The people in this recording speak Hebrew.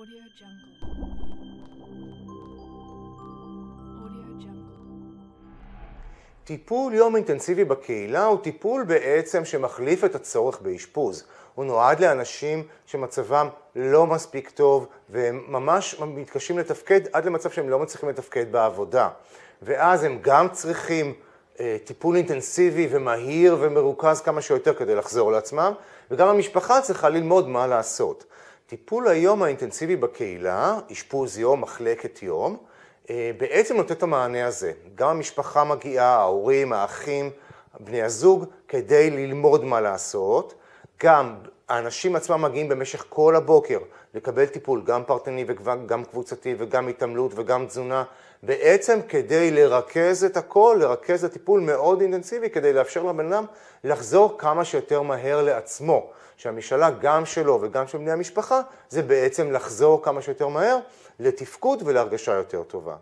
Audio Jungle. Audio Jungle. טיפול יום אינטנסיבי בקהילה הוא טיפול בעצם שמחליף את הצורך באשפוז. הוא נועד לאנשים שמצבם לא מספיק טוב והם ממש מתקשים לתפקד עד למצב שהם לא מצליחים לתפקד בעבודה. ואז הם גם צריכים אה, טיפול אינטנסיבי ומהיר ומרוכז כמה שיותר כדי לחזור לעצמם, וגם המשפחה צריכה ללמוד מה לעשות. טיפול היום האינטנסיבי בקהילה, אשפוז יום, מחלקת יום, אה, בעצם נותן את המענה הזה. גם המשפחה מגיעה, ההורים, האחים, בני הזוג, כדי ללמוד מה לעשות. גם האנשים עצמם מגיעים במשך כל הבוקר לקבל טיפול, גם פרטני וגם קבוצתי וגם התעמלות וגם תזונה, בעצם כדי לרכז את הכל, לרכז את הטיפול מאוד אינטנסיבי, כדי לאפשר לבן אדם לחזור כמה שיותר מהר לעצמו. שהמשאלה גם שלו וגם של בני המשפחה, זה בעצם לחזור כמה שיותר מהר לתפקוד ולהרגשה יותר טובה.